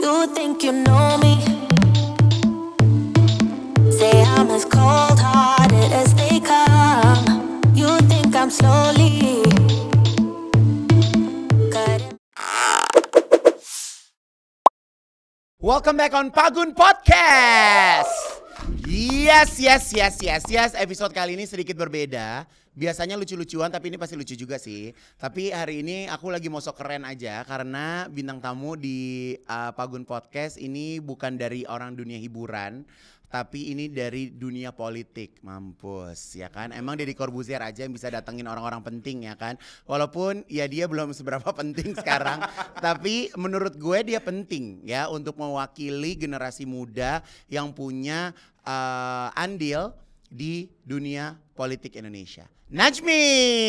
You think you know me? Say I'm as cold hearted as they come. You think I'm slowly. Welcome back on Pagun Podcast. Yes, yes, yes, yes, yes. Episode kali ini sedikit berbeda. Biasanya lucu-lucuan tapi ini pasti lucu juga sih. Tapi hari ini aku lagi mau sok keren aja karena bintang tamu di uh, Pagun Podcast ini bukan dari orang dunia hiburan, tapi ini dari dunia politik mampus ya kan emang dari Corbuzier aja yang bisa datengin orang-orang penting ya kan walaupun ya dia belum seberapa penting sekarang tapi menurut gue dia penting ya untuk mewakili generasi muda yang punya uh, andil di dunia politik Indonesia Najmi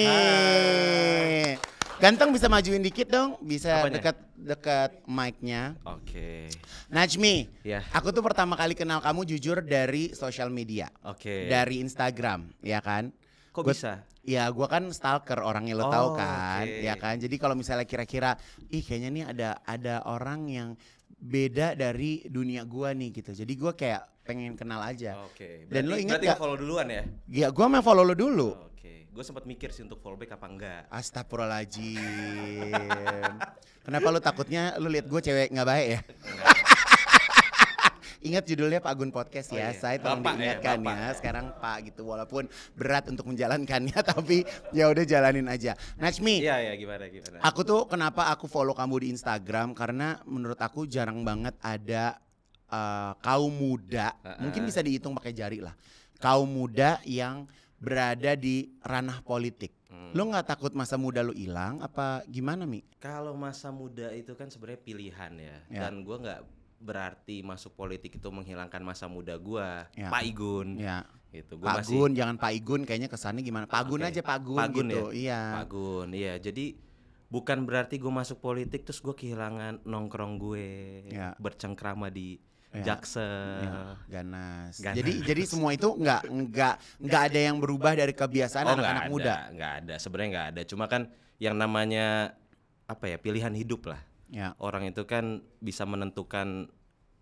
Hai. Ganteng bisa majuin dikit dong, bisa dekat dekat mic-nya. Oke. Okay. Najmi, yeah. aku tuh pertama kali kenal kamu jujur dari sosial media. Oke. Okay. Dari Instagram, ya kan? Kok gua, bisa? Ya, gua kan stalker orang yang lo oh, tau kan, okay. ya kan? Jadi kalau misalnya kira-kira, ih kayaknya nih ada ada orang yang beda dari dunia gua nih gitu. Jadi gua kayak pengen kenal aja. Oke. Okay. Dan lo ingat gak, follow duluan ya? Iya, gua mau follow lo dulu. Oke. Okay. Gue sempat mikir sih untuk follow back apa enggak. Astagfirullahaladzim. Kenapa lo takutnya lo liat gua cewek nggak baik ya? Ingat judulnya Pak Gun Podcast ya. Oh, iya. Saya tolong Bapak, ya, diingatkan ya, ya sekarang Pak gitu walaupun berat untuk menjalankannya tapi ya udah jalanin aja. Najmi. Iya ya gimana gimana. Aku tuh kenapa aku follow kamu di Instagram karena menurut aku jarang banget ada uh, kaum muda, uh -uh. mungkin bisa dihitung pakai jari lah. Kaum muda yang berada di ranah politik. Hmm. Lo nggak takut masa muda lo hilang apa gimana Mi? Kalau masa muda itu kan sebenarnya pilihan ya, ya. dan gue nggak berarti masuk politik itu menghilangkan masa muda gua, ya. Pak Igun. Ya. Gitu. Gua Pak masih, jangan Pak Igun kayaknya kesannya gimana? Pak Gun okay. aja Pak Gun, Pak Gun gitu. Ya? Iya. Pak Gun. Iya, jadi bukan berarti gue masuk politik terus gue kehilangan nongkrong gue, ya. bercengkrama di ya. Jaksel, ya. ganas. ganas. Jadi jadi semua itu nggak nggak nggak ada yang berubah dari kebiasaan oh, anak anak -anak muda. Nggak ada, sebenarnya nggak ada. Cuma kan yang namanya apa ya pilihan hidup lah. Ya. orang itu kan bisa menentukan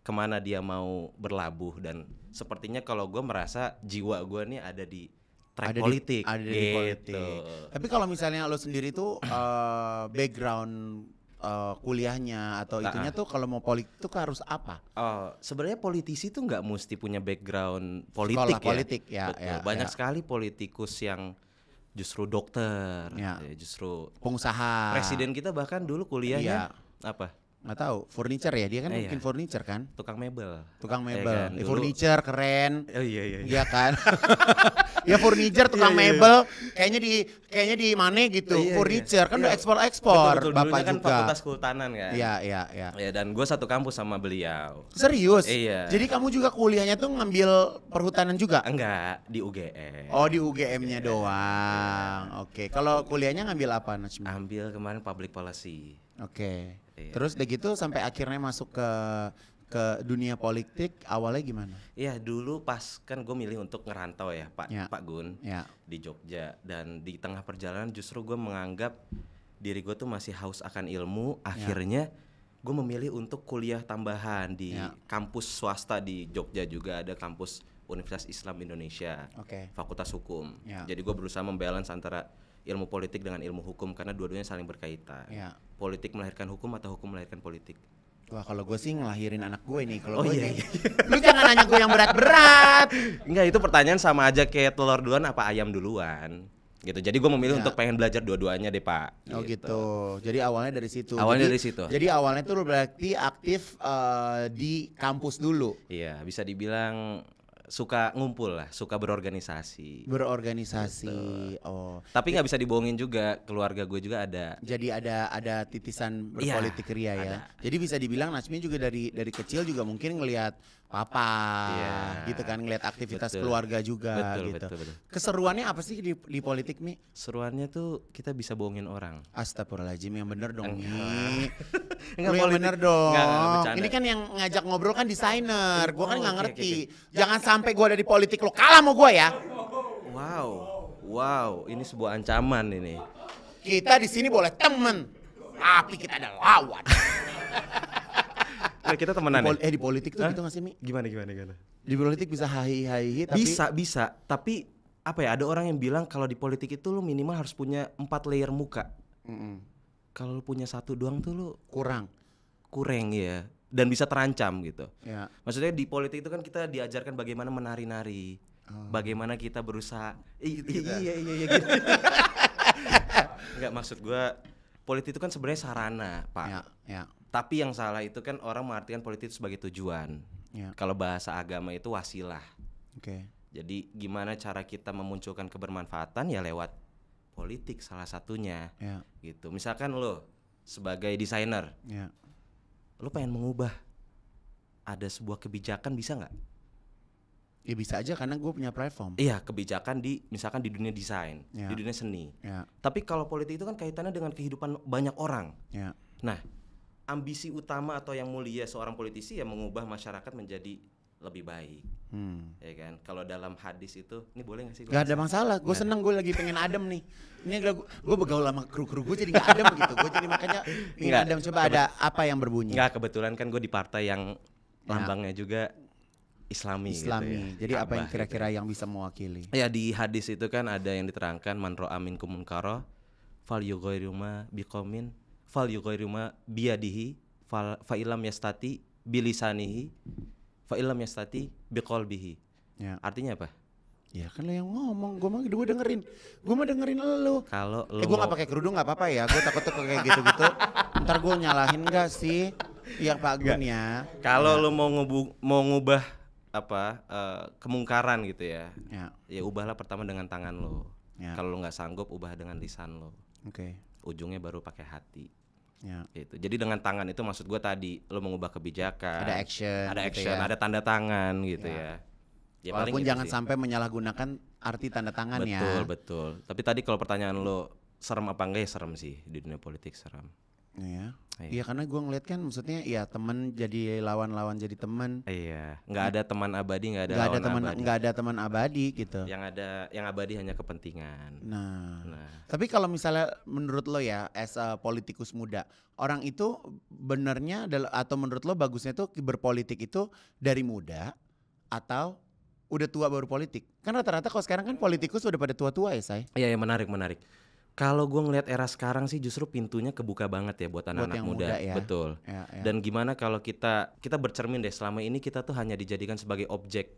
kemana dia mau berlabuh dan sepertinya kalau gue merasa jiwa gue nih ada di track ada politik di, ada gitu. di politik tapi kalau misalnya lo sendiri tuh uh, background uh, kuliahnya atau nah, itunya tuh kalau mau politik tuh harus apa uh, sebenarnya politisi tuh nggak mesti punya background politik Sekolah ya politik ya, Betul. ya banyak ya. sekali politikus yang justru dokter ya. ya justru pengusaha presiden kita bahkan dulu kuliahnya ya apa? Nggak tahu, furniture ya dia kan eh, bikin iya. furniture kan? Tukang mebel. Tukang iya mebel. Eh, kan? eh, furniture keren. Oh, iya iya iya. Iya kan? ya furniture tukang iya, iya, iya. mebel kayaknya di kayaknya di mana gitu. Iya, iya. Furniture kan iya. udah ekspor-ekspor. Betul, betul, Bapak kan fakultas kehutanan kan. Iya iya iya. Ya dan gue satu kampus sama beliau. Serius? Iya. Jadi kamu juga kuliahnya tuh ngambil perhutanan juga? Enggak, di UGM. Oh, di UGM-nya UGM. doang. Iya. Oke. Okay. Kalau kuliahnya ngambil apa, Najmi? Ambil kemarin public policy. Oke. Okay. Iya. Terus iya. udah gitu sampai akhirnya masuk ke ke dunia politik awalnya gimana? Iya dulu pas kan gue milih untuk ngerantau ya Pak ya. Pak Gun ya. di Jogja dan di tengah perjalanan justru gue menganggap diri gue tuh masih haus akan ilmu ya. akhirnya ya. gue memilih untuk kuliah tambahan di ya. kampus swasta di Jogja juga ada kampus Universitas Islam Indonesia okay. Fakultas Hukum ya. jadi gue berusaha membalance antara ilmu politik dengan ilmu hukum karena dua-duanya saling berkaitan. Ya. Politik melahirkan hukum atau hukum melahirkan politik? Wah kalau gue sih ngelahirin anak gue nih kalau oh, gue iya, Iya. Lu jangan nanya gue yang berat-berat. Enggak itu pertanyaan sama aja kayak telur duluan apa ayam duluan gitu. Jadi gue memilih ya. untuk pengen belajar dua-duanya deh pak. Oh gitu. gitu. Jadi awalnya dari situ. Awalnya jadi, dari situ. Jadi awalnya tuh berarti aktif uh, di kampus dulu. Iya bisa dibilang suka ngumpul lah, suka berorganisasi. Berorganisasi. Gitu. Oh. Tapi nggak bisa dibohongin juga, keluarga gue juga ada. Jadi ada ada titisan iya, berpolitik ya, ria ya. Ada. Jadi bisa dibilang Nasmi juga dari dari kecil juga mungkin ngelihat papa yeah. gitu kan ngelihat aktivitas betul, keluarga juga betul, gitu. Betul, betul. Keseruannya apa sih di, di politik Mi? Seruannya tuh kita bisa bohongin orang. Astagfirullahaladzim yang bener dong Mi. Enggak yang bener dong. Enggak, Ini kan yang ngajak ngobrol kan desainer. Gua kan oh, nggak ngerti. Okay, okay. Jangan sampai gua ada di politik lo kalah mau gua ya. Wow. Wow, ini sebuah ancaman ini. Kita di sini boleh temen, tapi kita ada lawan. nah, kita temenan. Di ya? eh di politik tuh Hah? gitu gak sih Mi? Gimana gimana gimana? Di politik bisa hai hai tapi Bisa bisa, tapi apa ya ada orang yang bilang kalau di politik itu lu minimal harus punya empat layer muka. Mm Kalau lu punya satu doang tuh lu kurang. Kurang ya dan bisa terancam gitu. Ya. Maksudnya di politik itu kan kita diajarkan bagaimana menari-nari, hmm. bagaimana kita berusaha. I, gitu. iya iya iya gitu. Enggak maksud gue politik itu kan sebenarnya sarana, Pak. Ya, ya. Tapi yang salah itu kan orang mengartikan politik sebagai tujuan. Yeah. Kalau bahasa agama itu wasilah. Oke. Okay. Jadi gimana cara kita memunculkan kebermanfaatan ya lewat politik salah satunya. Yeah. Gitu. Misalkan lo sebagai desainer, yeah. lo pengen mengubah ada sebuah kebijakan bisa nggak? Ya bisa aja karena gue punya platform. Iya kebijakan di misalkan di dunia desain, yeah. di ya. dunia seni. Yeah. Tapi kalau politik itu kan kaitannya dengan kehidupan banyak orang. Yeah. Nah ambisi utama atau yang mulia seorang politisi ya mengubah masyarakat menjadi lebih baik. Hmm. Ya kan? Kalau dalam hadis itu, ini boleh gak sih? Gak ada masalah. Gue seneng gue lagi pengen adem nih. Ini gue begaul sama kru-kru gue jadi gak adem gitu. Gue jadi makanya ini adem. Coba ada apa yang berbunyi? Gak kebetulan kan gue di partai yang ya. lambangnya juga Islami. Gitu Islami. Gitu ya. Jadi apa yang kira-kira gitu. yang bisa mewakili? Ya di hadis itu kan ada yang diterangkan Manro amin kumun karo, fal yughayyiru bikomin fal yugairuma biadihi fa ilam yastati bilisanihi fa ilam yastati biqalbihi. Ya. Artinya apa? Ya kan lo yang ngomong, gue mah gue dengerin, gue mah dengerin lo. Kalau eh, lo, eh, gue nggak pakai kerudung nggak apa-apa ya, gue takut tuh kayak gitu-gitu. Ntar gue nyalahin gak sih? ya Pak Gun ya. Kalau ya. lo mau ngebu mau ngubah apa uh, kemungkaran gitu ya, ya, ya ubahlah pertama dengan tangan lo. Ya. Kalau lo nggak sanggup, ubah dengan lisan lo. Oke. Okay ujungnya baru pakai hati Ya. Gitu. Jadi dengan tangan itu maksud gue tadi lo mengubah kebijakan. Ada action. Ada gitu action. Ya. Ada tanda tangan gitu ya. ya. ya Walaupun gitu jangan sih. sampai menyalahgunakan arti tanda tangan betul, ya. Betul betul. Tapi tadi kalau pertanyaan lo serem apa enggak ya serem sih di dunia politik serem. Iya. Iya. iya. karena gue ngeliat kan maksudnya ya temen jadi lawan-lawan jadi temen Iya. Nggak ada teman abadi, nggak ada. Nggak ada teman, nggak ada teman abadi gitu. Yang ada, yang abadi hanya kepentingan. Nah. nah. Tapi kalau misalnya menurut lo ya, as a politikus muda, orang itu benernya adalah, atau menurut lo bagusnya itu berpolitik itu dari muda atau udah tua baru politik? Kan rata-rata kalau sekarang kan politikus udah pada tua-tua ya, saya Iya, ya menarik, menarik kalau gue ngelihat era sekarang sih justru pintunya kebuka banget ya buat anak-anak muda, muda ya. betul. Ya, ya. Dan gimana kalau kita kita bercermin deh selama ini kita tuh hanya dijadikan sebagai objek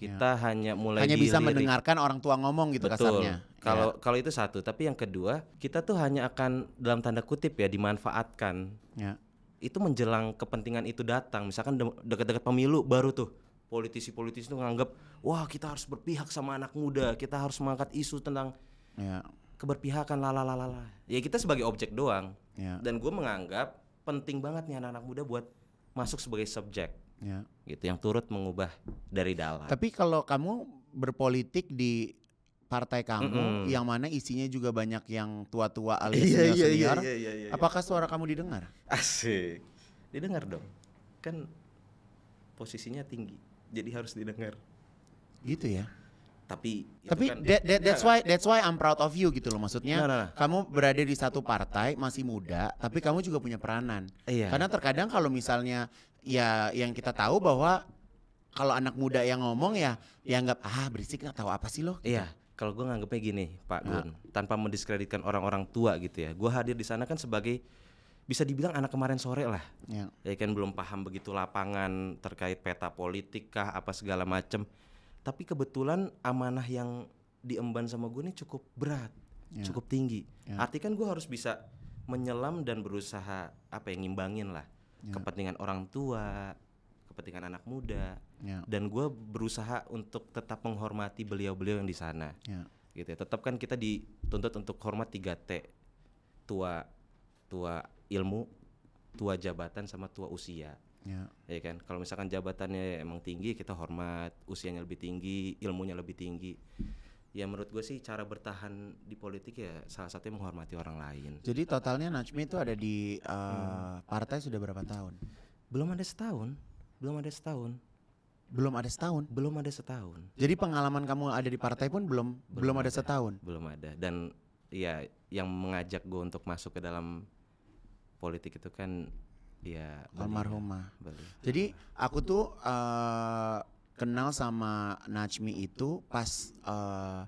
kita ya. hanya mulai hanya bisa dilirik. mendengarkan orang tua ngomong gitu Betul. kasarnya. Kalau ya. kalau itu satu, tapi yang kedua kita tuh hanya akan dalam tanda kutip ya dimanfaatkan. Ya. Itu menjelang kepentingan itu datang, misalkan dekat-dekat pemilu baru tuh politisi-politisi tuh nganggap wah kita harus berpihak sama anak muda, kita harus mengangkat isu tentang ya keberpihakan lalalalala ya kita sebagai objek doang yeah. dan gue menganggap penting banget nih anak-anak muda buat masuk sebagai subjek yeah. gitu yang turut mengubah dari dalam tapi kalau kamu berpolitik di partai kamu mm -hmm. yang mana isinya juga banyak yang tua-tua alias senior, iya, iya, iya, iya, iya, iya, apakah suara kamu didengar? Asik, didengar dong. Kan posisinya tinggi, jadi harus didengar. Gitu ya tapi tapi kan that, that, that's why that's why I'm proud of you gitu loh maksudnya nah, nah, nah. kamu berada di satu partai masih muda tapi kamu juga punya peranan iya. karena terkadang kalau misalnya ya yang kita tahu bahwa kalau anak muda yang ngomong ya dianggap ya ah berisik nggak tahu apa sih loh iya kalau gue nganggepnya gini Pak Gun nah. tanpa mendiskreditkan orang-orang tua gitu ya gue hadir di sana kan sebagai bisa dibilang anak kemarin sore lah ya, ya kan belum paham begitu lapangan terkait peta politik kah apa segala macem tapi kebetulan amanah yang diemban sama gue ini cukup berat yeah. cukup tinggi yeah. arti kan gue harus bisa menyelam dan berusaha apa yang ngimbangin lah yeah. kepentingan orang tua kepentingan anak muda yeah. dan gue berusaha untuk tetap menghormati beliau-beliau yang di sana yeah. gitu ya tetap kan kita dituntut untuk hormat 3 t tua tua ilmu tua jabatan sama tua usia Ya. ya kan, kalau misalkan jabatannya emang tinggi, kita hormat, usianya lebih tinggi, ilmunya lebih tinggi. Ya menurut gue sih cara bertahan di politik ya salah satunya menghormati orang lain. Jadi totalnya Najmi itu ada di uh, hmm. partai sudah berapa tahun? Belum ada setahun, belum ada setahun. Belum ada setahun. Belum ada setahun. Jadi pengalaman kamu ada di partai pun belum belum, belum ada, ada setahun. Belum ada. Dan ya yang mengajak gue untuk masuk ke dalam politik itu kan Iya. Almarhumah. Ya, Jadi aku tuh uh, kenal sama Najmi itu pas uh,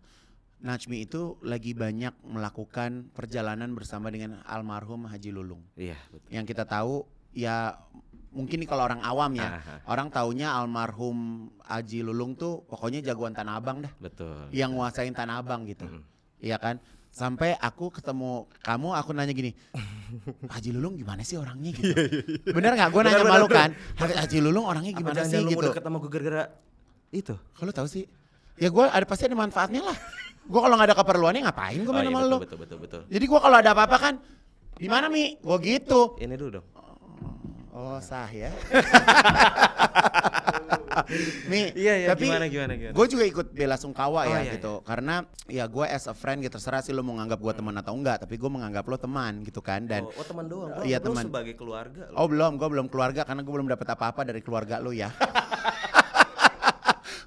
Najmi itu lagi banyak melakukan perjalanan bersama dengan almarhum Haji Lulung. Iya, Yang kita tahu ya mungkin kalau orang awam ya, Aha. orang taunya almarhum Haji Lulung tuh pokoknya jagoan Tanah Abang dah. Betul. Yang nguasain Tanah Abang gitu. Mm. Iya kan? sampai aku ketemu kamu aku nanya gini Haji Lulung gimana sih orangnya gitu iya, iya, iya. bener nggak gue nanya malu kan Haji Lulung orangnya gimana Apa sih gitu ketemu gue gara-gara itu kalau tahu sih ya gue ada pasti ada manfaatnya lah gue kalau nggak ada keperluannya ngapain gue main oh, sama lu? lo betul, betul, betul. jadi gue kalau ada apa-apa kan di mana mi gue gitu ini dulu dong oh sah ya Mi, iya, iya, tapi gimana, gimana, gimana. gue juga ikut bela sungkawa oh, ya iya, gitu. Iya. Karena ya gue as a friend gitu terserah sih lo mau nganggap gue teman atau enggak. Tapi gue menganggap lo teman gitu kan. Dan oh, oh teman doang. Oh, iya teman. sebagai keluarga. Lo. Oh belum, gue belum keluarga karena gue belum dapat apa-apa dari keluarga lo ya.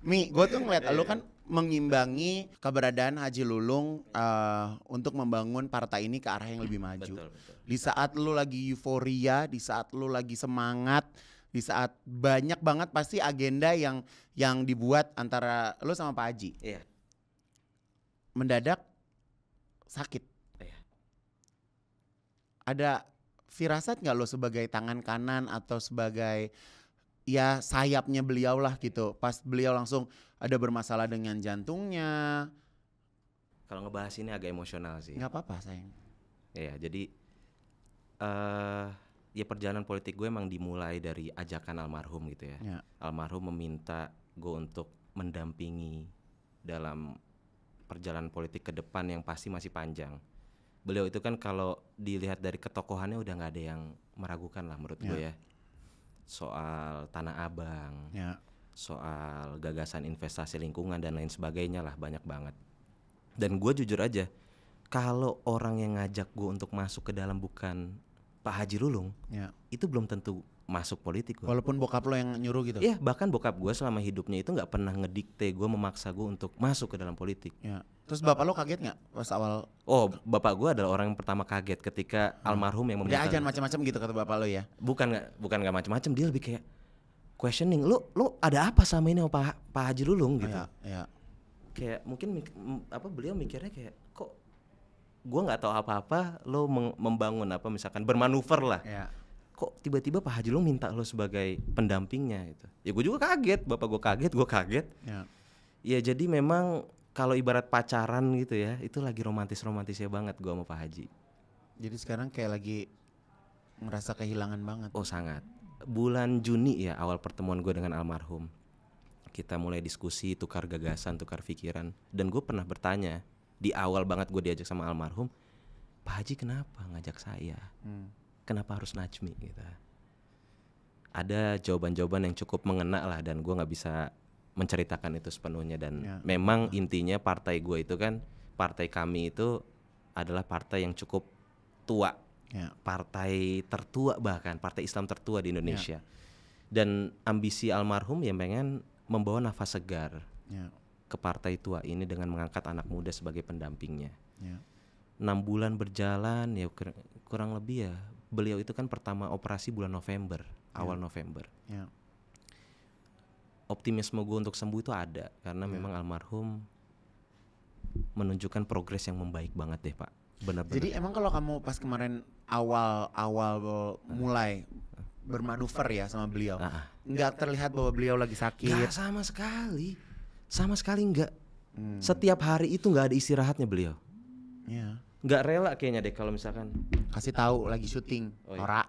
Mi, gue tuh ngeliat lo iya. kan mengimbangi keberadaan Haji Lulung uh, untuk membangun partai ini ke arah yang lebih maju. Betul, betul. Di saat lu lagi euforia, di saat lu lagi semangat, di saat banyak banget pasti agenda yang yang dibuat antara lo sama Pak Haji. Iya. Mendadak sakit. Iya. Ada firasat nggak lo sebagai tangan kanan atau sebagai ya sayapnya beliau lah gitu. Pas beliau langsung ada bermasalah dengan jantungnya. Kalau ngebahas ini agak emosional sih. Nggak apa-apa sayang. Iya, jadi uh ya perjalanan politik gue emang dimulai dari ajakan almarhum gitu ya. ya. Almarhum meminta gue untuk mendampingi dalam perjalanan politik ke depan yang pasti masih panjang. Beliau itu kan kalau dilihat dari ketokohannya udah nggak ada yang meragukan lah menurut ya. gue ya. Soal tanah abang, ya. soal gagasan investasi lingkungan dan lain sebagainya lah banyak banget. Dan gue jujur aja, kalau orang yang ngajak gue untuk masuk ke dalam bukan Pak Haji Lulung ya. itu belum tentu masuk politik gua. walaupun bokap lo yang nyuruh gitu iya bahkan bokap gue selama hidupnya itu nggak pernah ngedikte gue memaksa gue untuk masuk ke dalam politik ya. terus bapak lo kaget nggak pas awal oh bapak gue adalah orang yang pertama kaget ketika hmm. almarhum yang meminta Dia macam-macam gitu kata bapak lo ya bukan nggak bukan nggak macam-macam dia lebih kayak questioning lo lo ada apa sama ini sama Pak, Pak Haji Lulung oh, gitu Iya. ya. kayak mungkin apa beliau mikirnya kayak kok gue nggak tahu apa-apa lo membangun apa misalkan bermanuver lah ya. kok tiba-tiba Pak Haji lo minta lo sebagai pendampingnya gitu ya gue juga kaget bapak gue kaget gue kaget ya. ya jadi memang kalau ibarat pacaran gitu ya itu lagi romantis romantisnya banget gue sama Pak Haji jadi sekarang kayak lagi merasa kehilangan banget oh sangat bulan Juni ya awal pertemuan gue dengan almarhum kita mulai diskusi tukar gagasan tukar pikiran dan gue pernah bertanya di awal banget gue diajak sama almarhum Pak Haji kenapa ngajak saya hmm. kenapa harus Najmi gitu ada jawaban-jawaban yang cukup mengena lah dan gue nggak bisa menceritakan itu sepenuhnya dan ya. memang ya. intinya partai gue itu kan partai kami itu adalah partai yang cukup tua ya. partai tertua bahkan partai Islam tertua di Indonesia ya. dan ambisi almarhum yang pengen membawa nafas segar ya ke partai tua ini dengan mengangkat anak muda sebagai pendampingnya. Yeah. Enam bulan berjalan ya kurang lebih ya beliau itu kan pertama operasi bulan November yeah. awal November. Yeah. Optimisme gue untuk sembuh itu ada karena yeah. memang almarhum menunjukkan progres yang membaik banget deh pak. Benar-benar. Jadi emang kalau kamu pas kemarin awal awal mulai bermanuver ya sama beliau, ah, ah. nggak terlihat bahwa beliau lagi sakit? Gak sama sekali sama sekali nggak hmm. setiap hari itu nggak ada istirahatnya beliau yeah. rela kayaknya deh kalau misalkan kasih tahu lagi syuting oh, iya. ora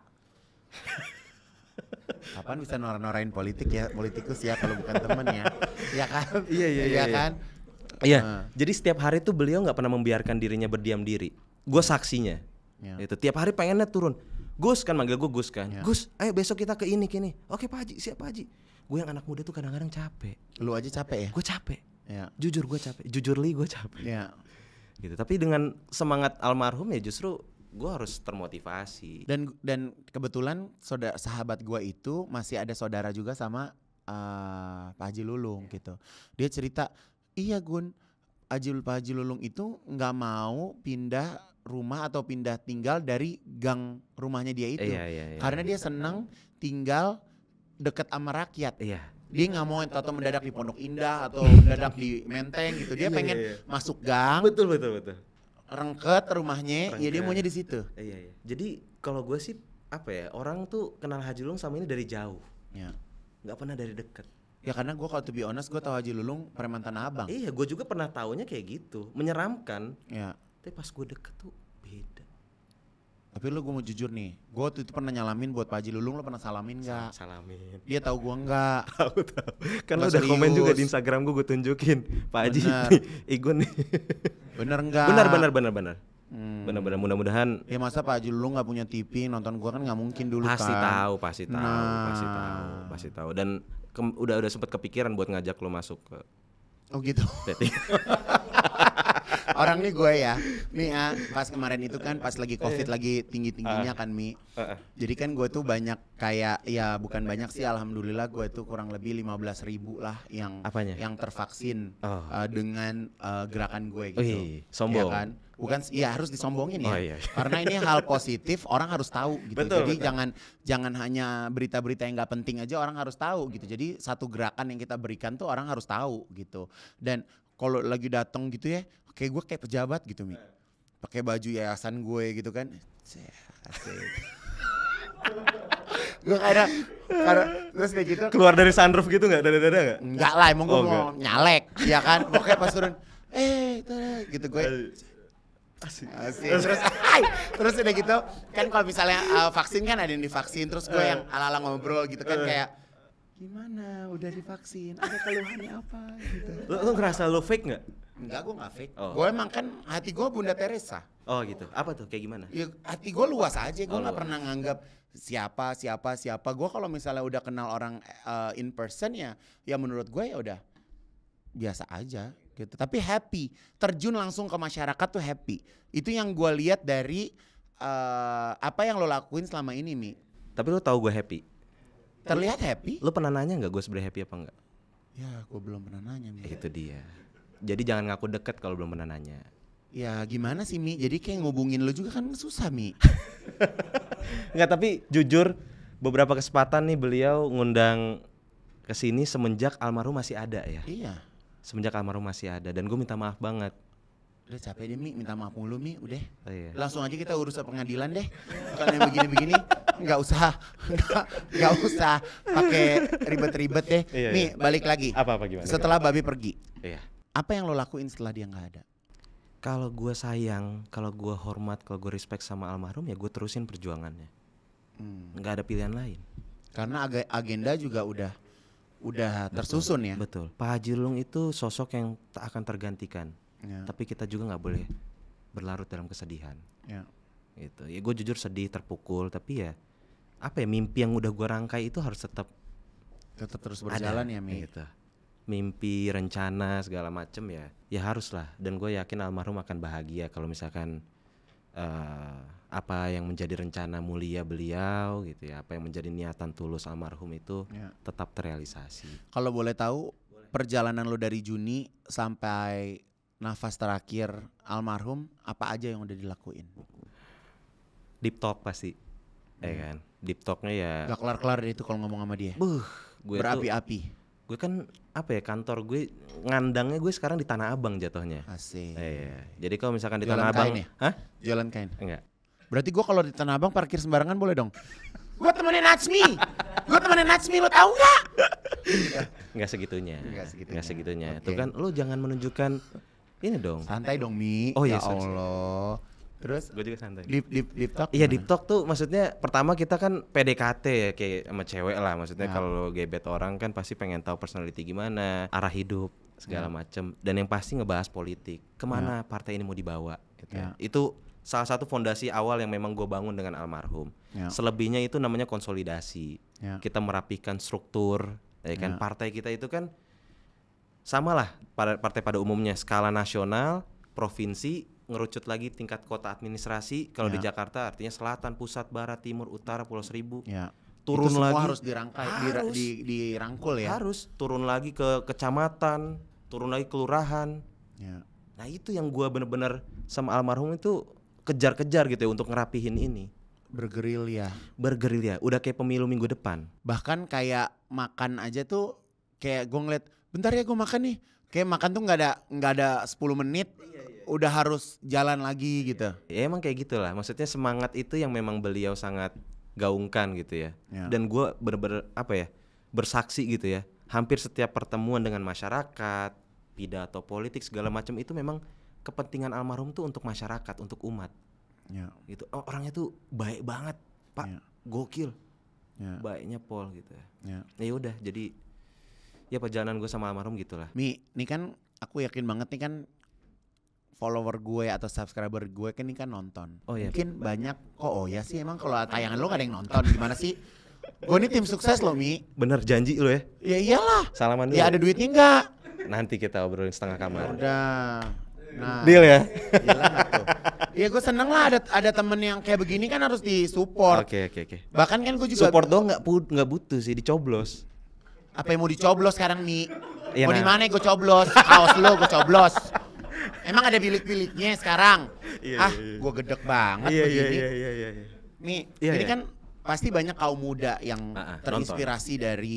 Kapan bisa nora-norain politik ya politikus ya kalau bukan temen ya, ya kan? Iya, iya, iya iya iya, kan? Iya. Nah. Jadi setiap hari tuh beliau nggak pernah membiarkan dirinya berdiam diri. Gue saksinya. Yeah. Itu tiap hari pengennya turun Gus kan manggil gue Gus kan. Yeah. Gus, ayo besok kita ke ini kini. Oke Pak Haji, siap Pak Haji. Gue yang anak muda tuh kadang-kadang capek. Lu aja capek ya? Gue capek. Yeah. Jujur gue capek. Jujur li gue capek. Yeah. Gitu. Tapi dengan semangat almarhum ya justru gue harus termotivasi. Dan dan kebetulan saudara sahabat gue itu masih ada saudara juga sama uh, Pak Haji Lulung yeah. gitu. Dia cerita, iya Gun, Ajil Pak Haji Lulung itu nggak mau pindah rumah atau pindah tinggal dari gang rumahnya dia itu. Iya, iya, iya. Karena dia senang tinggal deket sama rakyat. Iya. Dia nggak mau atau mendadak di Pondok Indah atau iya, iya, iya. mendadak di Menteng gitu. Dia pengen iya, iya. masuk gang. Betul betul betul. Rengket rumahnya, rengket. ya dia maunya di situ. Iya, iya. Jadi kalau gue sih apa ya orang tuh kenal Haji Lulung sama ini dari jauh. Iya. Gak pernah dari deket. Ya karena gue kalau to be honest gue tau Haji Lulung preman Tanah Abang. Iya, gue juga pernah taunya kayak gitu, menyeramkan. Iya tapi pas gue deket tuh beda tapi lu gue mau jujur nih, gue tuh itu pernah nyalamin buat Pak Haji Lulung, lu pernah salamin gak? Salamin. Dia tahu gue enggak. tahu tahu. Kan lu udah serius. komen juga di Instagram gue, gue tunjukin Pak Haji, Igun nih. bener enggak? Bener bener bener bener. Hmm. Bener bener mudah-mudahan. Ya masa Pak Haji Lulung gak punya TV nonton gue kan gak mungkin dulu pasti kan. Tahu, pasti tahu, nah. pasti tahu, pasti tahu. Dan ke, udah udah sempet kepikiran buat ngajak lo masuk ke. Oh gitu. orang nih gue ya nih ah, ya pas kemarin itu kan pas lagi covid iya. lagi tinggi tingginya ah. kan mi jadi kan gue tuh banyak kayak ya bukan banyak sih alhamdulillah gue tuh kurang lebih lima belas ribu lah yang Apanya? yang tervaksin oh. uh, dengan uh, gerakan gue gitu Ui, sombong ya kan bukan ya harus disombongin ya. Oh, iya. Karena ini hal positif, orang harus tahu gitu. Betul, Jadi betul. jangan jangan hanya berita-berita yang nggak penting aja orang harus tahu gitu. Jadi satu gerakan yang kita berikan tuh orang harus tahu gitu. Dan kalau lagi datang gitu ya, kayak gue kayak pejabat gitu mi pakai baju yayasan gue gitu kan gue kaya, karena terus kayak gitu keluar dari sunroof gitu nggak dari dada nggak nggak lah emang gue oh, mau enggak. nyalek ya kan pokoknya pas turun eh gitu gue Asik. Asik. Terus, ay, terus udah gitu kan kalau misalnya uh, vaksin kan ada yang divaksin terus gue yang eh. ala-ala ngobrol gitu kan eh. kayak gimana udah divaksin ada keluhannya apa gitu lo, lo ngerasa lo fake nggak Enggak, gue nggak fake. Oh. Gue emang kan hati gue Bunda Teresa. Oh gitu. Apa tuh? Kayak gimana? Ya, hati gue luas aja. Gue oh, nggak gak pernah nganggap siapa siapa siapa. Gue kalau misalnya udah kenal orang uh, in person ya, ya menurut gue ya udah biasa aja gitu. Tapi happy. Terjun langsung ke masyarakat tuh happy. Itu yang gue lihat dari uh, apa yang lo lakuin selama ini Mi. Tapi lo tau gue happy. Terlihat happy. Lo pernah nanya gak gue sebenernya happy apa enggak? Ya, gue belum pernah nanya. Mi. Eh, itu dia jadi jangan ngaku deket kalau belum pernah nanya ya gimana sih Mi jadi kayak ngubungin lo juga kan susah Mi nggak tapi jujur beberapa kesempatan nih beliau ngundang ke sini semenjak almarhum masih ada ya iya semenjak almarhum masih ada dan gue minta maaf banget udah capek deh Mi, minta maaf mulu Mi, udah. Oh, iya. Langsung aja kita urus pengadilan deh. Bukan yang begini-begini, nggak usah, nggak usah pakai ribet-ribet deh. Iya, Mi, iya. balik lagi. Apa apa gimana? Setelah Babi pergi. Iya apa yang lo lakuin setelah dia nggak ada kalau gue sayang kalau gue hormat kalau gue respect sama almarhum ya gue terusin perjuangannya hmm. nggak hmm. Gak ada pilihan lain karena ag agenda juga udah udah ya, tersusun ya betul Pak Haji Lulung itu sosok yang tak akan tergantikan ya. tapi kita juga nggak boleh berlarut dalam kesedihan ya. gitu ya gue jujur sedih terpukul tapi ya apa ya mimpi yang udah gue rangkai itu harus tetap tetap terus berjalan ada, ya mi gitu mimpi rencana segala macem ya ya haruslah dan gue yakin almarhum akan bahagia kalau misalkan uh, apa yang menjadi rencana mulia beliau gitu ya apa yang menjadi niatan tulus almarhum itu ya. tetap terrealisasi kalau boleh tahu perjalanan lo dari Juni sampai nafas terakhir almarhum apa aja yang udah dilakuin deep talk pasti ya hmm. ya kan deep talknya ya gak kelar kelar itu kalau ngomong sama dia Buh, gue berapi-api gue kan apa ya kantor gue ngandangnya gue sekarang di Tanah Abang jatuhnya. Asik. Iya. iya. Jadi kalau misalkan di Jualan Tanah Abang, ya? Hah? Jualan kain. Enggak. Berarti gue kalau di Tanah Abang parkir sembarangan boleh dong? gue temenin Natsmi, gue temenin Natsmi lo tau nggak? Enggak segitunya. Enggak segitunya. Enggak segitunya. Okay. Tuh kan lo jangan menunjukkan ini dong. Santai dong Mi. Oh ya, ya Allah. Sorry. Terus? Gue juga santai. Deep, deep, deep talk? Iya deep talk tuh maksudnya pertama kita kan PDKT ya kayak sama cewek lah. Maksudnya nah. kalau gebet orang kan pasti pengen tahu personality gimana, arah hidup segala yeah. macem. Dan yang pasti ngebahas politik. Kemana yeah. partai ini mau dibawa? Gitu yeah. Itu salah satu fondasi awal yang memang gue bangun dengan almarhum. yeah. Selebihnya itu namanya konsolidasi. yeah. Kita merapikan struktur, ya kan? yeah. Partai kita itu kan samalah partai pada umumnya skala nasional, provinsi, ngerucut lagi tingkat kota administrasi kalau yeah. di ya. Jakarta artinya selatan, pusat, barat, timur, utara, pulau seribu. Yeah. Turun itu semua lagi harus dirangkai, harus, di, di, dirangkul ya. Harus turun lagi ke kecamatan, turun lagi kelurahan. Yeah. Nah, itu yang gue bener-bener sama almarhum itu kejar-kejar gitu ya untuk ngerapihin ini. Bergerilya. Bergerilya, udah kayak pemilu minggu depan. Bahkan kayak makan aja tuh kayak gue ngeliat bentar ya gue makan nih kayak makan tuh nggak ada nggak ada 10 menit udah harus jalan lagi gitu. Ya emang kayak gitulah. Maksudnya semangat itu yang memang beliau sangat gaungkan gitu ya. ya. Dan gue bener-bener apa ya bersaksi gitu ya. Hampir setiap pertemuan dengan masyarakat, pidato politik segala macam itu memang kepentingan almarhum tuh untuk masyarakat, untuk umat. Ya. Gitu. Oh, orangnya tuh baik banget, Pak. Ya. Gokil. Ya. Baiknya Pol gitu ya. ya. Ya udah jadi ya perjalanan gue sama almarhum gitulah. Mi, ini kan aku yakin banget nih kan follower gue atau subscriber gue kan ini kan nonton. Oh iya. Mungkin banyak kok oh ya sih emang kalau tayangan lo gak ada yang nonton gimana sih? Gue ini tim sukses loh Mi. Bener janji lo ya? Ya iyalah. Salaman ya dulu. Ya ada duitnya enggak? Nanti kita obrolin setengah kamar. Udah. Nah, Deal ya. Iya gue seneng lah ada ada temen yang kayak begini kan harus di support Oke okay, oke okay, oke. Okay. Bahkan kan gue juga support doang nggak nggak butuh sih dicoblos. Apa yang mau dicoblos sekarang Mi? Ya, mau nah. di mana gue coblos? Kaos lo gue coblos. Emang ada bilik-biliknya sekarang? Iya, ah, iya, iya. gue gedek banget iya, begini. Iya, iya, iya, iya. Nih, iya, ini iya. kan pasti banyak kaum muda yang uh, uh, terinspirasi nonton. dari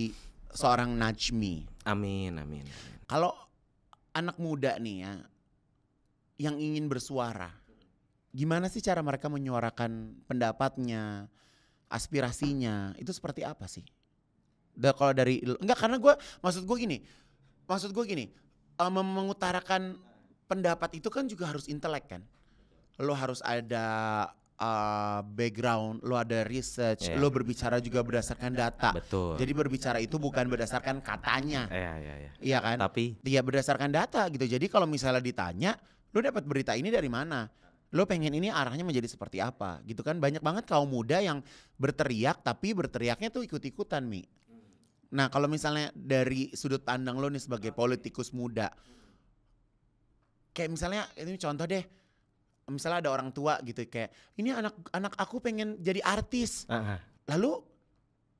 seorang Najmi. Amin, amin. Kalau anak muda nih ya, yang ingin bersuara, gimana sih cara mereka menyuarakan pendapatnya, aspirasinya, itu seperti apa sih? Da, kalau dari enggak karena gue maksud gue gini, maksud gue gini, eh, mengutarakan pendapat itu kan juga harus intelek kan. Lo harus ada uh, background, lo ada research, yeah. lo berbicara juga berdasarkan data. Betul. Jadi berbicara itu bukan berdasarkan katanya. Iya, yeah, yeah, Yeah. kan? Tapi iya berdasarkan data gitu. Jadi kalau misalnya ditanya, lo dapat berita ini dari mana? Lo pengen ini arahnya menjadi seperti apa? Gitu kan banyak banget kaum muda yang berteriak tapi berteriaknya tuh ikut-ikutan, Mi. Nah, kalau misalnya dari sudut pandang lo nih sebagai politikus muda, kayak misalnya ini contoh deh misalnya ada orang tua gitu kayak ini anak anak aku pengen jadi artis uh-huh. lalu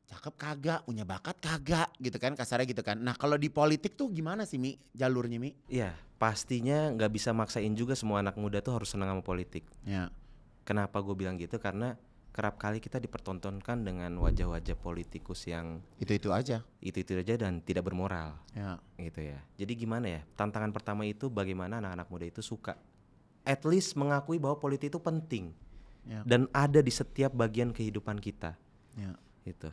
cakep kagak punya bakat kagak gitu kan kasarnya gitu kan nah kalau di politik tuh gimana sih mi jalurnya mi ya pastinya nggak bisa maksain juga semua anak muda tuh harus senang sama politik ya. kenapa gue bilang gitu karena kerap kali kita dipertontonkan dengan wajah-wajah politikus yang itu-itu aja. Itu-itu aja dan tidak bermoral. Ya. Gitu ya. Jadi gimana ya? Tantangan pertama itu bagaimana anak-anak muda itu suka at least mengakui bahwa politik itu penting. Ya. Dan ada di setiap bagian kehidupan kita. Ya. Gitu.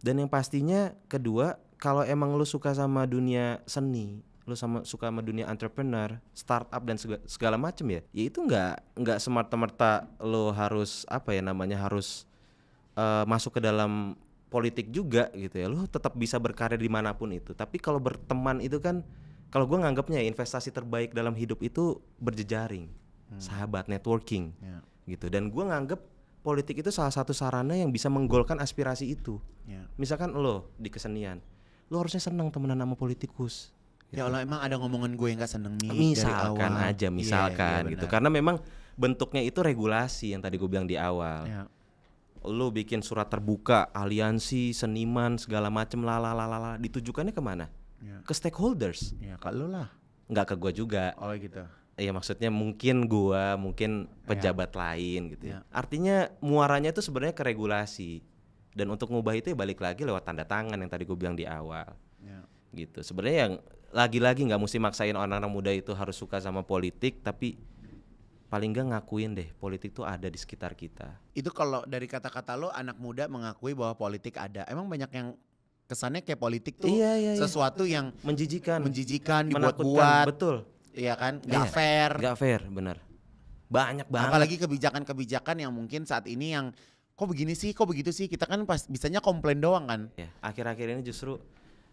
Dan yang pastinya kedua, kalau emang lu suka sama dunia seni, lu sama suka sama dunia entrepreneur, startup dan segala, segala macam ya, ya itu nggak nggak semerta-merta lu harus apa ya namanya harus uh, masuk ke dalam politik juga gitu ya. Lu tetap bisa berkarya dimanapun itu. Tapi kalau berteman itu kan kalau gue nganggapnya ya, investasi terbaik dalam hidup itu berjejaring, hmm. sahabat, networking, yeah. gitu. Dan gue nganggap politik itu salah satu sarana yang bisa menggolkan aspirasi itu. Yeah. Misalkan lo di kesenian, lo harusnya senang temenan sama politikus Ya Allah emang ada ngomongan gue yang gak seneng nih Misalkan dari awal. aja, iya, iya, misalkan yeah, yeah, gitu. Karena memang bentuknya itu regulasi yang tadi gue bilang di awal. Yeah. Lo bikin surat terbuka, aliansi, seniman, segala macem, lalalala, ditujukannya kemana? Yeah. Ke stakeholders. Ya yeah, ke lo lah. Gak ke gue juga. Oh gitu. Iya maksudnya mungkin gue mungkin ya. pejabat yeah. lain gitu ya. Yeah. Artinya muaranya itu sebenarnya ke regulasi. Dan untuk ngubah itu ya balik lagi lewat tanda tangan yang tadi gue bilang di awal. Ya. Gitu. Sebenarnya yang lagi-lagi nggak mesti maksain orang-orang muda itu harus suka sama politik tapi paling nggak ngakuin deh politik tuh ada di sekitar kita. Itu kalau dari kata-kata lo anak muda mengakui bahwa politik ada. Emang banyak yang kesannya kayak politik tuh iya, iya, iya. sesuatu iya. yang menjijikan, menjijikan dibuat-buat. Betul. Iya kan? Iya. nggak iya, fair. nggak fair, bener. Banyak banget. Apalagi kebijakan-kebijakan yang mungkin saat ini yang kok begini sih, kok begitu sih. Kita kan pas bisanya komplain doang kan. Ya, akhir-akhir ini justru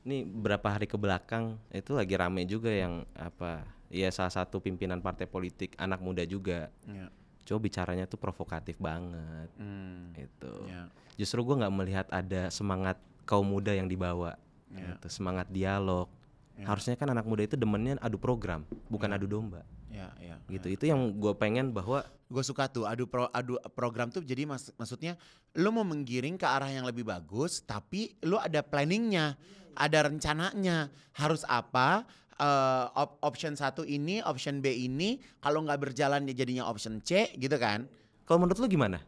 ini berapa hari ke belakang itu lagi rame juga yang apa ya salah satu pimpinan partai politik anak muda juga yeah. coba bicaranya tuh provokatif banget mm. itu yeah. justru gue nggak melihat ada semangat kaum muda yang dibawa yeah. gitu, semangat dialog Yeah. Harusnya kan anak muda itu demennya adu program, bukan yeah. adu domba. Ya, yeah, ya, gitu. Ya. Itu yang gue pengen bahwa gue suka tuh adu pro, adu program tuh jadi mas, maksudnya lo mau menggiring ke arah yang lebih bagus, tapi lo ada planningnya, ada rencananya, harus apa, uh, op option satu ini, option B ini, kalau nggak berjalan ya jadinya option C gitu kan? Kalau menurut lu gimana?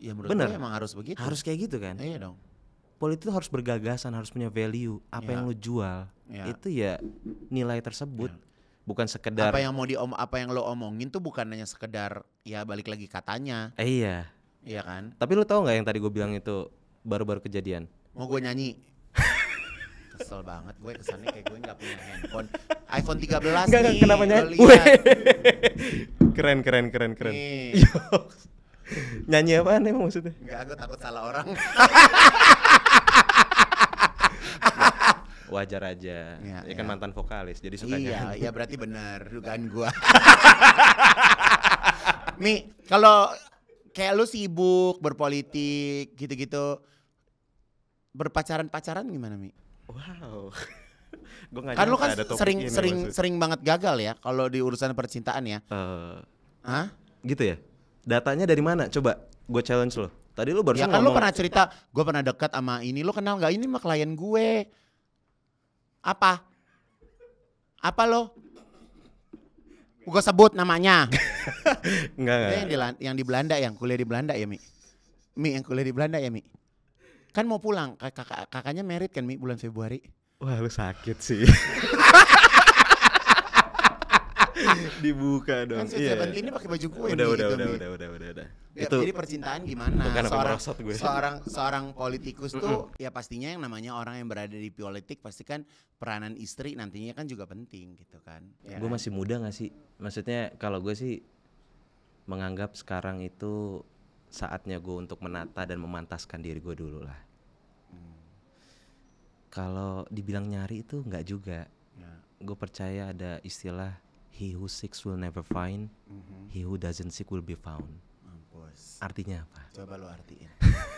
Ya menurut Bener. gue emang harus begitu. Harus kayak gitu kan? Iya dong politik harus bergagasan, harus punya value. Apa ya. yang lu jual Ya. itu ya nilai tersebut. Ya. Bukan sekedar apa yang mau diom apa yang lo omongin tuh bukan hanya sekedar ya balik lagi katanya. Eh, iya. Iya kan? Tapi lo tau nggak yang tadi gue bilang itu baru-baru kejadian? Mau gue nyanyi. Kesel banget gue kesannya kayak gue nggak punya handphone. iPhone 13 gak, nih. Kenapa nyanyi? Keren keren keren keren. Nih. Nyanyi apa nih maksudnya? Enggak, aku takut salah orang. Nah, wajar aja. Ya, ya. kan iya. mantan vokalis, jadi suka Iya, iya berarti benar dugaan gua. Mi, kalau kayak lu sibuk berpolitik gitu-gitu, berpacaran-pacaran gimana Mi? Wow. gua gak kan lu kan sering sering sering banget gagal ya kalau di urusan percintaan ya. Uh, Hah? Gitu ya? datanya dari mana? Coba gue challenge lo. Tadi lo baru ya, kan lo pernah cerita, gue pernah dekat sama ini, lo kenal nggak? ini mah klien gue. Apa? Apa lo? Gue sebut namanya. enggak, enggak. Yang di, yang di Belanda, yang kuliah di Belanda ya Mi? Mi yang kuliah di Belanda ya Mi? Kan mau pulang, kakak kakaknya merit kan Mi bulan Februari? Wah lu sakit sih. dibuka dong. Kan iya. Yeah. ini pakai baju kue. Udah, nih, udah, udah, gitu. udah, udah, udah, udah, udah. Ya, itu jadi percintaan gimana? Bukan seorang, gue. seorang seorang politikus tuh ya pastinya yang namanya orang yang berada di politik pasti kan peranan istri nantinya kan juga penting gitu kan. Ya gue kan? masih muda gak sih? Maksudnya kalau gue sih menganggap sekarang itu saatnya gue untuk menata dan memantaskan diri gue dulu lah. Hmm. Kalau dibilang nyari itu nggak juga. Ya. Gue percaya ada istilah He who seeks will never find. Mm-hmm. He who doesn't seek will be found. Mampus. Artinya apa? Coba lo artiin.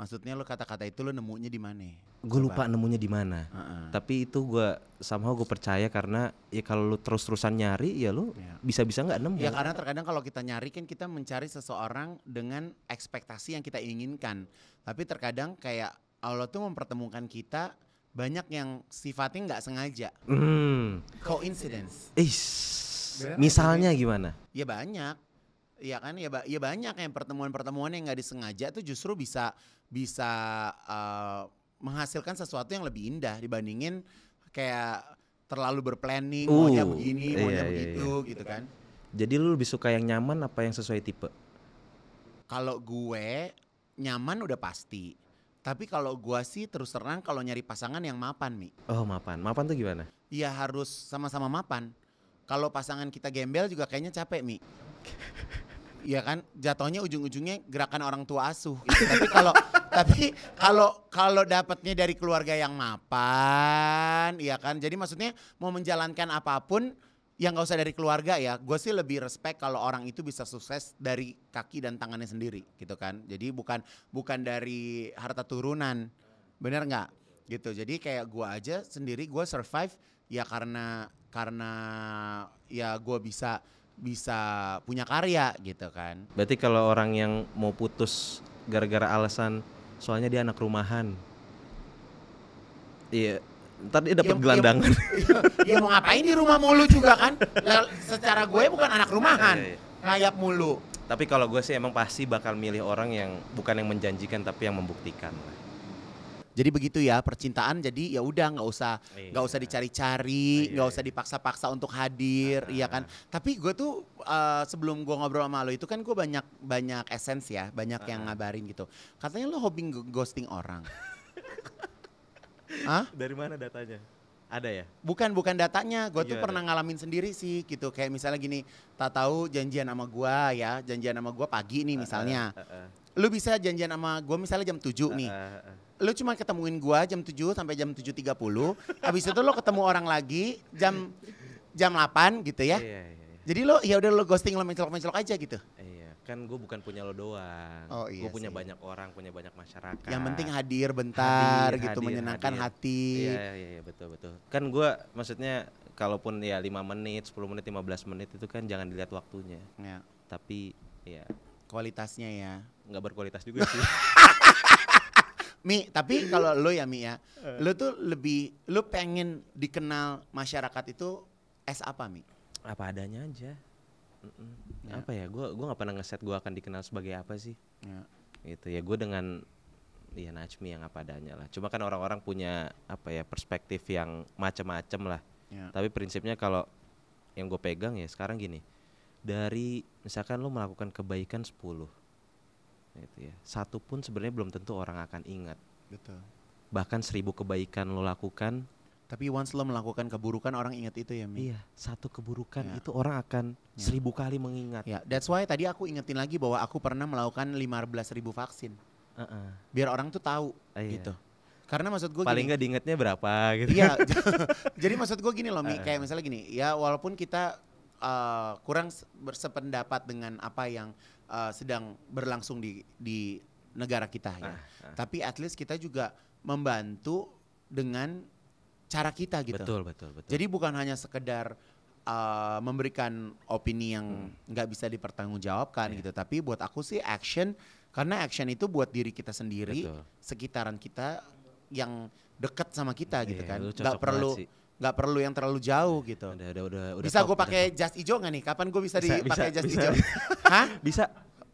Maksudnya lo kata-kata itu lo nemunya di mana? Gue lupa nemunya di mana. Uh-uh. Tapi itu gue sama gue percaya karena ya kalau lo terus-terusan nyari ya lo yeah. bisa-bisa nggak nemu. Ya karena terkadang kalau kita nyari kan kita mencari seseorang dengan ekspektasi yang kita inginkan. Tapi terkadang kayak Allah tuh mempertemukan kita banyak yang sifatnya nggak sengaja. Mm. Coincidence. is, Misalnya gimana? Ya banyak. ya kan ya, ba ya banyak yang pertemuan-pertemuan yang nggak disengaja itu justru bisa bisa uh, menghasilkan sesuatu yang lebih indah dibandingin kayak terlalu berplanning uh, maunya begini iya, maunya iya, iya. begitu iya. gitu kan. Jadi lu lebih suka yang nyaman apa yang sesuai tipe? Kalau gue nyaman udah pasti tapi kalau gua sih terus terang kalau nyari pasangan yang mapan, Mi. Oh, mapan. Mapan tuh gimana? Iya, harus sama-sama mapan. Kalau pasangan kita gembel juga kayaknya capek, Mi. Iya kan? Jatuhnya ujung-ujungnya gerakan orang tua asuh. Gitu. tapi kalau tapi kalau kalau dapatnya dari keluarga yang mapan, iya kan? Jadi maksudnya mau menjalankan apapun yang nggak usah dari keluarga ya gue sih lebih respect kalau orang itu bisa sukses dari kaki dan tangannya sendiri gitu kan jadi bukan bukan dari harta turunan bener nggak gitu jadi kayak gue aja sendiri gue survive ya karena karena ya gue bisa bisa punya karya gitu kan berarti kalau orang yang mau putus gara-gara alasan soalnya dia anak rumahan iya ntar dia dapat ya, gelandangan. Ya, ya, mau ngapain di rumah mulu juga kan? Nah, secara gue bukan anak rumahan, iya, iya, iya. ngayap mulu. Tapi kalau gue sih emang pasti bakal milih orang yang bukan yang menjanjikan tapi yang membuktikan. Jadi begitu ya percintaan. Jadi ya udah nggak usah nggak iya. usah dicari-cari, nggak iya, usah dipaksa-paksa untuk hadir, nah, iya kan. Tapi gue tuh uh, sebelum gue ngobrol sama lo itu kan gue banyak banyak esens ya, banyak nah. yang ngabarin gitu. Katanya lo hobi ghosting orang. Hah? Dari mana datanya? Ada ya? Bukan, bukan datanya. Gue tuh iya, pernah ngalamin sendiri sih gitu. Kayak misalnya gini, tak tahu janjian sama gue ya, janjian sama gue pagi nih misalnya. Uh, uh, uh, lu bisa janjian sama gue misalnya jam 7 nih. Lu cuma ketemuin gue jam 7 sampai jam 7.30. Habis itu lu ketemu orang lagi jam jam 8 gitu ya. Iya, iya, Jadi lo ya udah lo ghosting lo mencolok-mencolok aja gitu kan gue bukan punya lo doang. Oh, iya gue punya banyak orang, punya banyak masyarakat. Yang penting hadir bentar hadir, gitu hadir, menyenangkan hadir. hati. Iya, iya iya, iya betul betul. Kan gue maksudnya kalaupun ya lima menit, 10 menit, 15 menit itu kan jangan dilihat waktunya. Ya. Tapi ya kualitasnya ya. nggak berkualitas juga sih. Mi, tapi kalau lo ya Mi ya, eh. lo tuh lebih lo pengen dikenal masyarakat itu es apa Mi? Apa adanya aja mm Apa ya? Gue gue nggak pernah ngeset gue akan dikenal sebagai apa sih? Ya. Gitu ya. Gue dengan ya Najmi yang apa adanya lah. Cuma kan orang-orang punya apa ya perspektif yang macam-macam lah. Ya. Tapi prinsipnya kalau yang gue pegang ya sekarang gini. Dari misalkan lo melakukan kebaikan 10 gitu ya. Satu pun sebenarnya belum tentu orang akan ingat. Betul. Bahkan seribu kebaikan lo lakukan tapi once lo melakukan keburukan orang ingat itu ya, Mi. Iya, satu keburukan yeah. itu orang akan yeah. seribu kali mengingat. Ya, that's why tadi aku ingetin lagi bahwa aku pernah melakukan 15 ribu vaksin. Uh -uh. Biar orang tuh tahu uh, iya. gitu. Karena maksud gue paling nggak diingetnya berapa gitu. Iya. jadi maksud gue gini loh, Mi, uh kayak misalnya gini, ya walaupun kita uh, kurang bersependapat dengan apa yang uh, sedang berlangsung di di negara kita ya. Uh, Tapi at least kita juga membantu dengan cara kita gitu. Betul, betul, betul. Jadi bukan hanya sekedar uh, memberikan opini yang hmm. nggak hmm. bisa dipertanggungjawabkan yeah. gitu, tapi buat aku sih action karena action itu buat diri kita sendiri, betul. sekitaran kita yang dekat sama kita yeah, gitu iya, kan. Nggak perlu nggak perlu yang terlalu jauh iya. gitu. Udah, udah, udah, udah bisa gue pakai gitu. jas hijau nggak nih? Kapan gue bisa, bisa dipakai jas hijau? Hah? Bisa.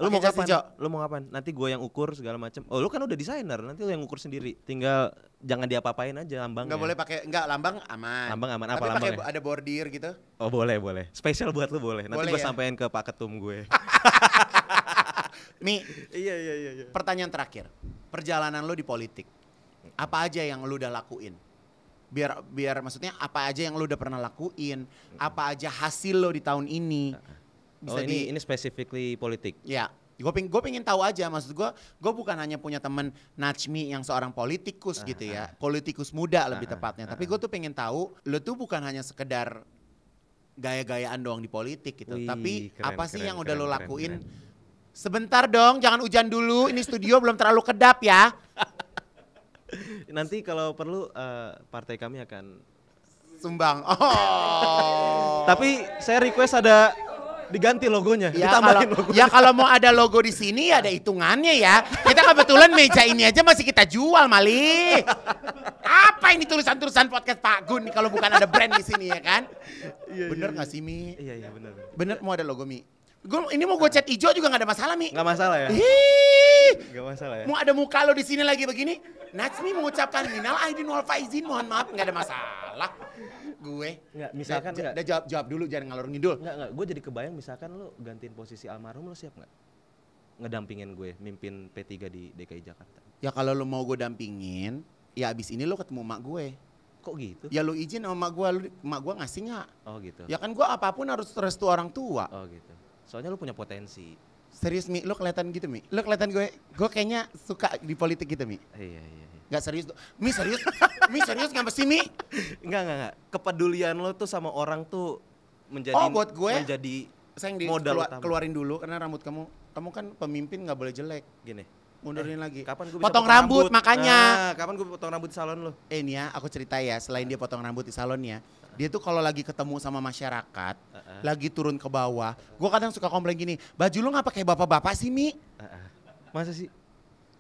Lu mau ngapain? Cok? Lu mau ngapain? Nanti gue yang ukur segala macam. Oh, lu kan udah desainer, nanti lu yang ukur sendiri. Tinggal jangan diapa-apain aja lambang. Enggak boleh pakai enggak lambang aman. Lambang aman apa Tapi ada bordir gitu. Oh, boleh, boleh. Spesial buat lu boleh. Nanti gue ya? sampein ke Pak Ketum gue. Mi. Iya, iya, iya, iya. Pertanyaan terakhir. Perjalanan lu di politik. Apa aja yang lu udah lakuin? biar biar maksudnya apa aja yang lu udah pernah lakuin, apa aja hasil lo di tahun ini, bisa oh, ini, di ini specifically politik. Ya. Gue ping gue pengen tahu aja maksud gue gue bukan hanya punya temen Najmi yang seorang politikus uh, gitu ya uh, politikus muda uh, lebih ah, tepatnya tapi gue tuh pengen tahu lo tuh bukan hanya sekedar gaya-gayaan doang di politik gitu Wih, tapi keren, apa sih keren, yang udah lo lakuin keren, keren. sebentar dong jangan hujan dulu ini studio belum terlalu kedap ya nanti kalau perlu uh, partai kami akan sumbang oh tapi saya request ada diganti logonya, ya, ditambahin kalau, logonya. Ya kalau mau ada logo di sini ada hitungannya ya. Kita kebetulan meja ini aja masih kita jual, Mali. Apa ini tulisan-tulisan podcast Pak Gun kalau bukan ada brand di sini ya kan? Iya, iya bener iya, gak sih, Mi? Iya, iya bener. Bener mau ada logo, Mi? Gua, ini mau gue cat hijau juga gak ada masalah, Mi. Gak masalah ya? Hii. Gak masalah ya? Mau ada muka lo di sini lagi begini? Najmi mengucapkan minal aidin wal faizin, mohon maaf gak ada masalah gue. Enggak, misalkan enggak. Udah jawab jawab dulu jangan ngalor ngidul. Enggak, enggak. Gue jadi kebayang misalkan lu gantiin posisi almarhum lu siap nggak? Ngedampingin gue mimpin P3 di DKI Jakarta. Ya kalau lu mau gue dampingin, ya abis ini lu ketemu mak gue. Kok gitu? Ya lu izin sama mak gue, lu mak gue ngasih nggak? Oh gitu. Ya kan gue apapun harus restu orang tua. Oh gitu. Soalnya lu punya potensi. Serius Mi, lu kelihatan gitu Mi. Lu kelihatan gue, gue kayaknya suka di politik gitu Mi. Iya, iya, iya. Gak serius. Mi serius? Mi serius nggak mesti Mi? Enggak, enggak, enggak. Kepedulian lo tuh sama orang tuh menjadi Oh, buat gue menjadi sayang di modal keluar, utama. keluarin dulu karena rambut kamu kamu kan pemimpin nggak boleh jelek. Gini. Mundurin eh, lagi. Kapan gue potong, rambut, rambut makanya. Nah, kapan gue potong rambut di salon lo? Eh nih ya, aku cerita ya, selain dia potong rambut di salonnya, dia tuh kalau lagi ketemu sama masyarakat, uh -uh. lagi turun ke bawah, gue kadang suka komplain gini, baju lu nggak pakai bapak-bapak sih Mi? Uh -uh. Masa sih?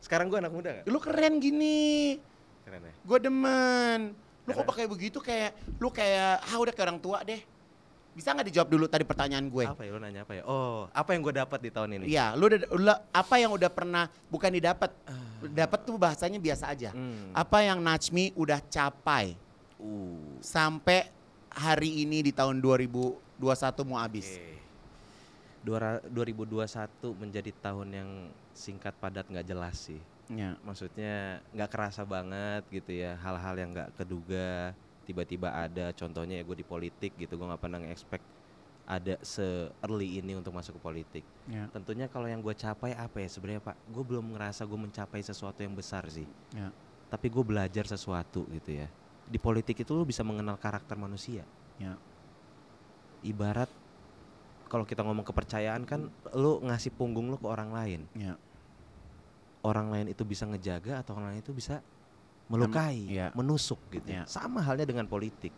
Sekarang gue anak muda gak? Lu keren gini. Keren ya? Gue demen. Lu kok pakai begitu kayak, lu kayak, ah udah kayak orang tua deh. Bisa nggak dijawab dulu tadi pertanyaan gue? Apa ya lu nanya apa ya? Oh, apa yang gue dapat di tahun ini? Iya, lu udah lu, apa yang udah pernah bukan didapat. Uh. Ah. Dapat tuh bahasanya biasa aja. Hmm. Apa yang Najmi udah capai? Uh. Sampai hari ini di tahun 2021 mau habis. Okay. 2021 menjadi tahun yang singkat padat nggak jelas sih. Ya. Maksudnya nggak kerasa banget gitu ya hal-hal yang nggak keduga tiba-tiba ada. Contohnya ya gue di politik gitu gue nggak pernah nge expect ada se early ini untuk masuk ke politik. Ya. Tentunya kalau yang gue capai apa ya sebenarnya Pak? Gue belum ngerasa gue mencapai sesuatu yang besar sih. Ya. Tapi gue belajar sesuatu gitu ya. Di politik itu lo bisa mengenal karakter manusia. Ya. Ibarat kalau kita ngomong kepercayaan kan lu ngasih punggung lu ke orang lain. Ya. Orang lain itu bisa ngejaga atau orang lain itu bisa melukai, ya. menusuk gitu. Ya. Sama halnya dengan politik.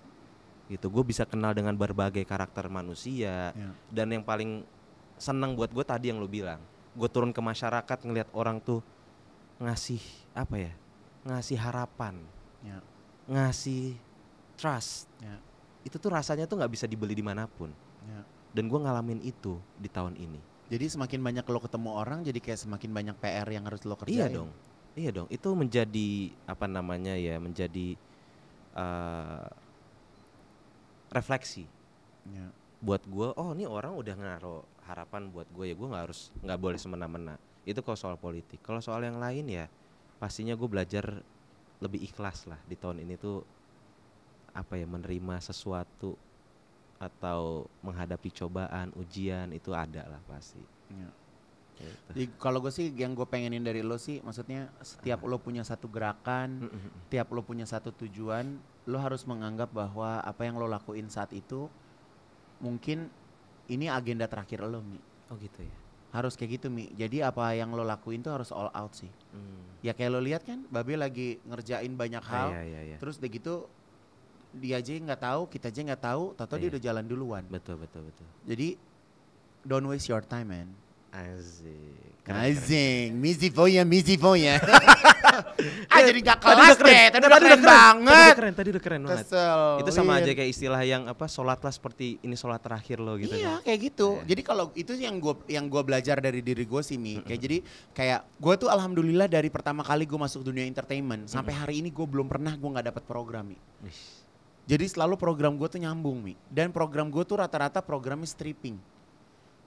Gitu. Gue bisa kenal dengan berbagai karakter manusia ya. dan yang paling senang buat gue tadi yang lu bilang. Gue turun ke masyarakat ngelihat orang tuh ngasih apa ya? Ngasih harapan. Ya. Ngasih trust. Ya. Itu tuh rasanya tuh nggak bisa dibeli dimanapun dan gue ngalamin itu di tahun ini jadi semakin banyak lo ketemu orang jadi kayak semakin banyak PR yang harus lo iya kerjain iya dong iya dong itu menjadi apa namanya ya menjadi uh, refleksi ya. buat gue oh ini orang udah ngaruh harapan buat gue ya gue nggak harus nggak boleh semena-mena itu kalau soal politik kalau soal yang lain ya pastinya gue belajar lebih ikhlas lah di tahun ini tuh apa ya menerima sesuatu atau menghadapi cobaan, ujian itu ada lah pasti. Ya. Gitu. Kalau gue sih yang gue pengenin dari lo sih, maksudnya setiap lo punya satu gerakan, uh tiap lo punya satu tujuan, lo harus menganggap bahwa apa yang lo lakuin saat itu mungkin ini agenda terakhir lo mi. Oh gitu ya. Harus kayak gitu mi. Jadi apa yang lo lakuin tuh harus all out sih. Hmm. Ya kayak lo lihat kan, Babe lagi ngerjain banyak ah, hal, ah, iya, iya, iya. terus begitu dia aja nggak tahu, kita aja nggak tahu, tahu dia iya. udah jalan duluan. Betul betul betul. Jadi don't waste your time, man. Asik. Asik. Misi voya, misi voya. ah jadi gak kelas tadi deh, tadi udah keren, keren banget. Tadi udah keren, tadi udah keren banget. Kesel. Itu sama iya. aja kayak istilah yang apa sholatlah seperti ini sholat terakhir lo gitu. Iya kan. kayak gitu. Yeah. Jadi kalau itu yang gue yang gua belajar dari diri gue sih Mi. Kayak mm -hmm. jadi kayak gue tuh alhamdulillah dari pertama kali gue masuk dunia entertainment. Mm -hmm. Sampai hari ini gue belum pernah gue gak dapet program Mi. Ish jadi selalu program gue tuh nyambung Mi. Dan program gue tuh rata-rata programnya stripping.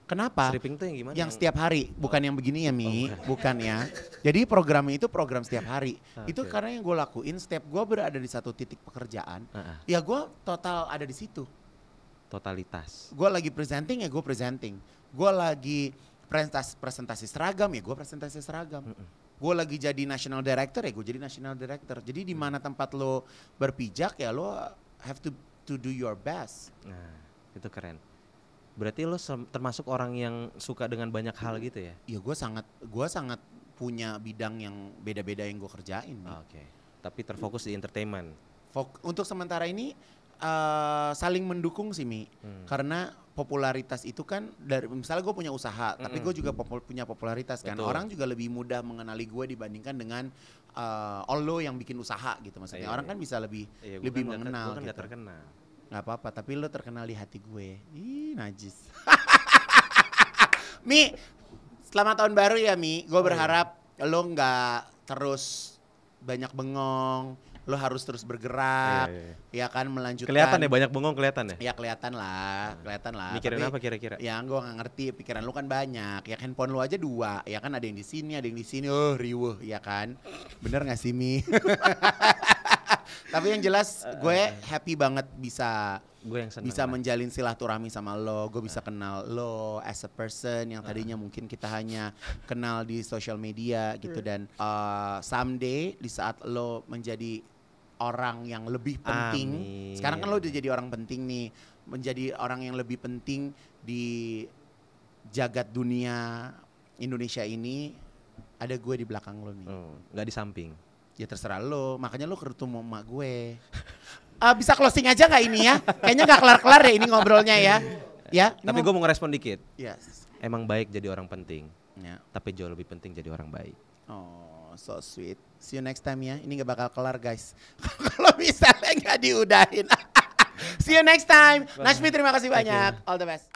Kenapa? Stripping tuh yang gimana? Yang setiap hari, bukan yang begini ya Mi, oh, bukan ya. Jadi programnya itu program setiap hari. okay. Ah, itu karena yang gue lakuin, setiap gue berada di satu titik pekerjaan, uh -uh. ya gue total ada di situ. Totalitas. Gue lagi presenting ya gue presenting. Gue lagi presentasi, presentasi seragam ya gue presentasi seragam. Uh -uh. Gue lagi jadi national director ya gue jadi national director. Jadi di mm. mana tempat lo berpijak ya lo have to to do your best. Nah, itu keren. Berarti lo termasuk orang yang suka dengan banyak hal gitu ya? Iya, gue sangat gue sangat punya bidang yang beda-beda yang gue kerjain. Ah, oke. Okay. Tapi terfokus di entertainment. Fok untuk sementara ini uh, saling mendukung sih Mi, hmm. karena popularitas itu kan dari misalnya gue punya usaha mm -hmm. tapi gue juga popul punya popularitas kan Betul. orang juga lebih mudah mengenali gue dibandingkan dengan uh, eh, all yang bikin usaha gitu maksudnya Ayo, iya, orang iya. kan bisa lebih Ayo, iya, lebih kan mengenal kan gitu. terkenal nggak apa-apa tapi lo terkenal di hati gue ih najis mi selamat tahun baru ya mi gue oh, iya. berharap iya. lo nggak terus banyak bengong lo harus terus iya, bergerak, iya, iya. ya kan melanjutkan. Kelihatan ya banyak bengong kelihatan ya? Ya kelihatan lah, nah. kelihatan lah. Mikirin Tapi, apa kira-kira? Ya gue gak ngerti, pikiran lo kan banyak. Ya handphone lo aja dua, ya kan ada yang di sini, ada yang di sini, oh riuh, ya kan? Bener gak sih Mi? Tapi yang jelas gue eh, eh. happy banget bisa gue yang bisa kan. menjalin silaturahmi sama lo gue bisa kenal lo as a person yang eh. tadinya uh. mungkin kita hanya kenal di sosial media gitu hmm. dan uh, someday di saat lo menjadi orang yang lebih penting. Amin. Sekarang kan lo udah jadi orang penting nih, menjadi orang yang lebih penting di jagat dunia Indonesia ini. Ada gue di belakang lo nih. Oh, gak di samping. Ya terserah lo, makanya lo ketemu emak gue. uh, bisa closing aja nggak ini ya? Kayaknya nggak kelar-kelar ya ini ngobrolnya ya. Ya. Tapi gue mau ngerespon dikit. Yes. Emang baik jadi orang penting. Ya. Tapi jauh lebih penting jadi orang baik. Oh. Oh, so sweet. See you next time ya. Ini nggak bakal kelar guys. Kalau misalnya nggak diudahin. See you next time. Nashmi terima kasih banyak. All the best.